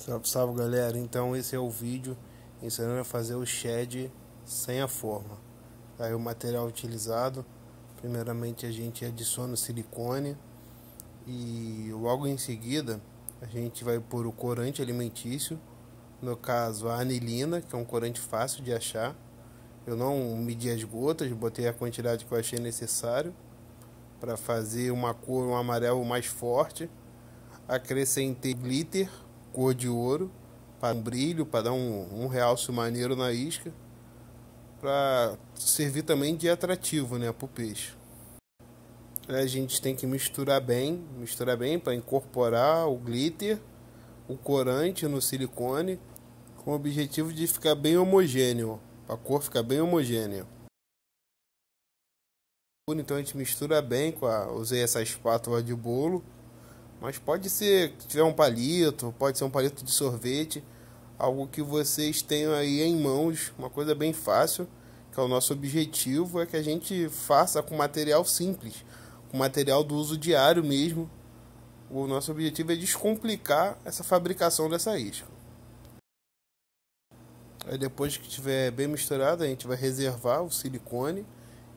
Salve, salve galera. Então esse é o vídeo ensinando a fazer o shed sem a forma. Tá aí o material utilizado, primeiramente a gente adiciona o silicone e logo em seguida a gente vai pôr o corante alimentício, no caso a anilina, que é um corante fácil de achar. Eu não medi as gotas, botei a quantidade que eu achei necessário para fazer uma cor, um amarelo mais forte. Acrescentei glitter cor de ouro para um brilho, para dar um, um realce maneiro na isca, para servir também de atrativo né, para o peixe. A gente tem que misturar bem, misturar bem para incorporar o glitter, o corante no silicone, com o objetivo de ficar bem homogêneo, a cor ficar bem homogênea. Então a gente mistura bem, com a, usei essa espátula de bolo mas pode ser que tiver um palito, pode ser um palito de sorvete, algo que vocês tenham aí em mãos, uma coisa bem fácil, que é o nosso objetivo, é que a gente faça com material simples, com material do uso diário mesmo. O nosso objetivo é descomplicar essa fabricação dessa isca. Aí depois que estiver bem misturado, a gente vai reservar o silicone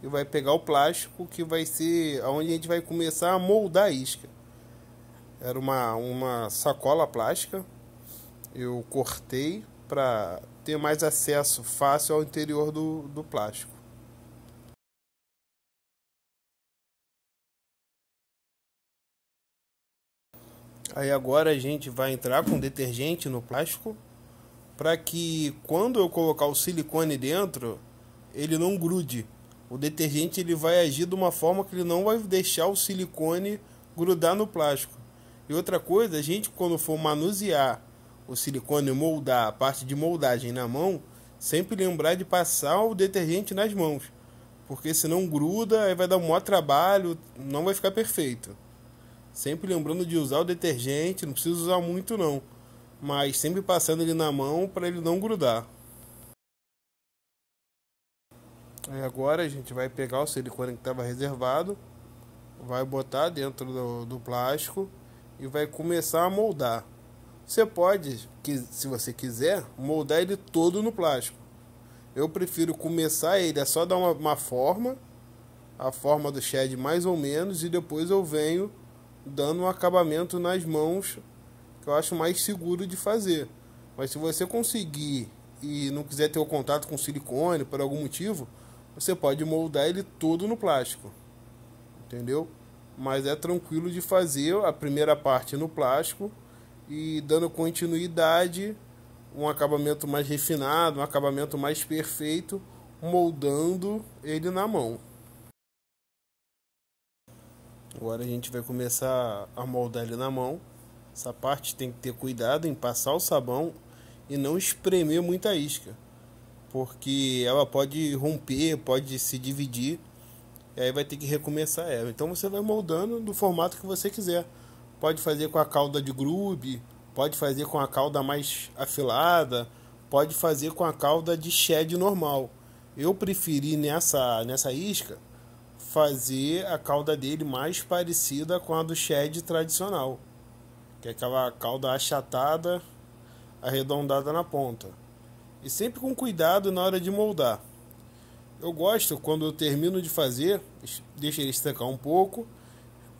e vai pegar o plástico que vai ser aonde a gente vai começar a moldar a isca. Era uma, uma sacola plástica. Eu cortei para ter mais acesso fácil ao interior do, do plástico. Aí agora a gente vai entrar com detergente no plástico para que quando eu colocar o silicone dentro, ele não grude. O detergente ele vai agir de uma forma que ele não vai deixar o silicone grudar no plástico. E outra coisa, a gente quando for manusear o silicone e moldar a parte de moldagem na mão, sempre lembrar de passar o detergente nas mãos, porque senão gruda, aí vai dar um maior trabalho, não vai ficar perfeito. Sempre lembrando de usar o detergente, não precisa usar muito não, mas sempre passando ele na mão para ele não grudar. Aí agora a gente vai pegar o silicone que estava reservado, vai botar dentro do, do plástico e vai começar a moldar. Você pode, que se você quiser, moldar ele todo no plástico. Eu prefiro começar ele, é só dar uma, uma forma, a forma do shed mais ou menos, e depois eu venho dando um acabamento nas mãos que eu acho mais seguro de fazer. Mas se você conseguir e não quiser ter o contato com silicone por algum motivo, você pode moldar ele todo no plástico. Entendeu? mas é tranquilo de fazer a primeira parte no plástico e dando continuidade, um acabamento mais refinado, um acabamento mais perfeito, moldando ele na mão. Agora a gente vai começar a moldar ele na mão. Essa parte tem que ter cuidado em passar o sabão e não espremer muita isca, porque ela pode romper, pode se dividir e aí vai ter que recomeçar ela. Então você vai moldando do formato que você quiser. Pode fazer com a cauda de grube, pode fazer com a cauda mais afilada, pode fazer com a cauda de shed normal. Eu preferi nessa, nessa isca fazer a cauda dele mais parecida com a do shed tradicional, que é aquela cauda achatada, arredondada na ponta. E sempre com cuidado na hora de moldar. Eu gosto quando eu termino de fazer, deixo ele estancar um pouco,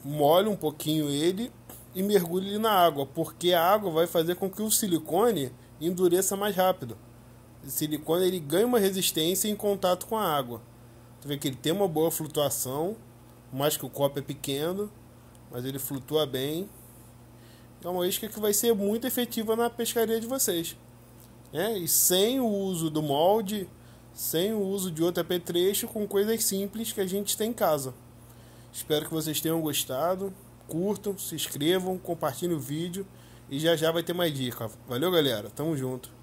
molho um pouquinho ele e mergulho ele na água, porque a água vai fazer com que o silicone endureça mais rápido. O silicone ele ganha uma resistência em contato com a água. Tu vê que ele tem uma boa flutuação, mais que o copo é pequeno, mas ele flutua bem. É uma isca que vai ser muito efetiva na pescaria de vocês. é E sem o uso do molde, sem o uso de outro apetrecho, com coisas simples que a gente tem em casa. Espero que vocês tenham gostado. Curtam, se inscrevam, compartilhem o vídeo e já já vai ter mais dica. Valeu, galera. Tamo junto.